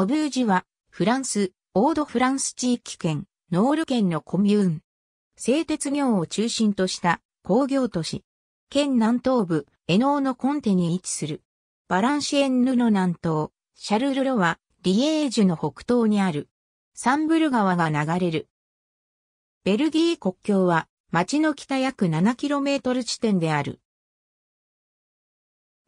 ボブージュは、フランス、オードフランス地域圏、ノール県のコミューン。製鉄業を中心とした工業都市。県南東部、エノーのコンテに位置する。バランシエンヌの南東、シャルルロは、リエージュの北東にある。サンブル川が流れる。ベルギー国境は、町の北約 7km 地点である。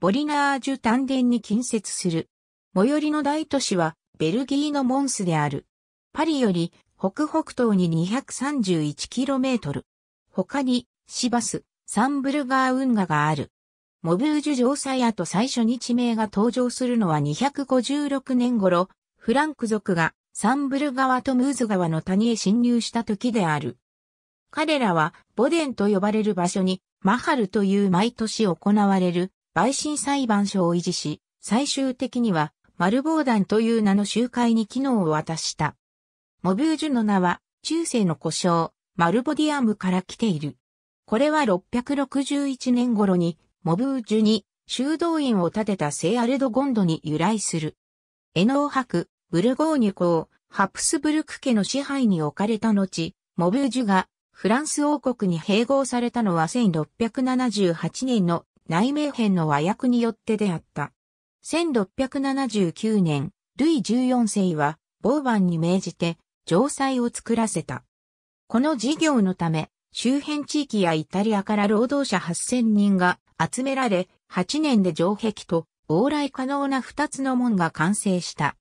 ボリナージュ丹田に近接する。最寄りの大都市はベルギーのモンスである。パリより北北東に 231km。他にシバス、サンブルガー運河がある。モブージュ城塞跡最初に地名が登場するのは256年頃、フランク族がサンブル川とムーズ川の谷へ侵入した時である。彼らはボデンと呼ばれる場所にマハルという毎年行われる陪審裁判所を維持し、最終的には丸ダンという名の集会に機能を渡した。モビュージュの名は、中世の故障、マルボディアムから来ている。これは661年頃に、モブージュに修道院を建てた聖アルドゴンドに由来する。エノー博、ブルゴーニュ公、ハプスブルク家の支配に置かれた後、モブージュがフランス王国に併合されたのは1678年の内名編の和訳によってであった。1679年、ルイ14世は、ボーバンに命じて、城塞を作らせた。この事業のため、周辺地域やイタリアから労働者8000人が集められ、8年で城壁と往来可能な2つの門が完成した。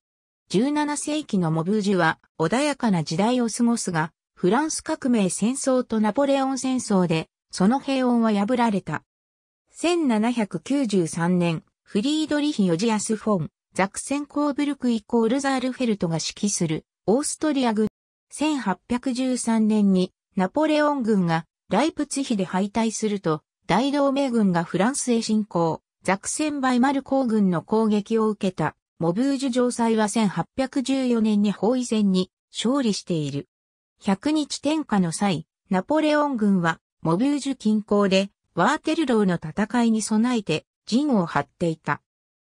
17世紀のモブージュは穏やかな時代を過ごすが、フランス革命戦争とナポレオン戦争で、その平穏は破られた。1793年、フリードリヒ・ヨジアス・フォン、ザクセン・コーブルクイコール・ザールフェルトが指揮する、オーストリア軍。1813年に、ナポレオン軍が、ライプツヒで敗退すると、大同盟軍がフランスへ侵攻、ザクセン・バイマル公軍の攻撃を受けた、モブージュ城塞は1814年に包囲戦に勝利している。100日天下の際、ナポレオン軍は、モブージュ近郊で、ワーテルローの戦いに備えて、陣を張っていた。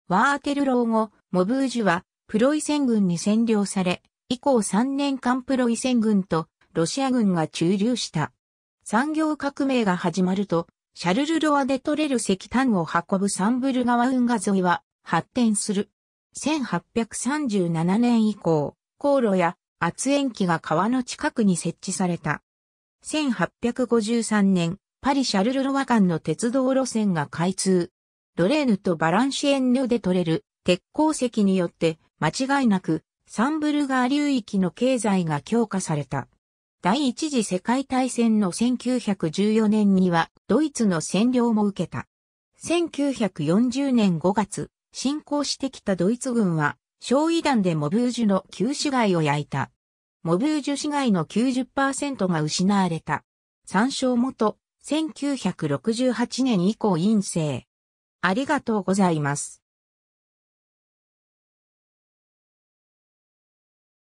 ワーテルロー後、モブージュはプロイセン軍に占領され、以降3年間プロイセン軍とロシア軍が駐留した。産業革命が始まると、シャルルロアで取れる石炭を運ぶサンブル川運河沿いは発展する。1837年以降、航路や圧延機が川の近くに設置された。1853年、パリ・シャルルロア間の鉄道路線が開通。ドレーヌとバランシエンヌで取れる鉄鉱石によって間違いなくサンブルガー流域の経済が強化された。第一次世界大戦の1914年にはドイツの占領も受けた。1940年5月、侵攻してきたドイツ軍は、焼夷弾でモブージュの旧市街を焼いた。モブージュ市街の90%が失われた。参照元、1968年以降陰性。ありがとうございます。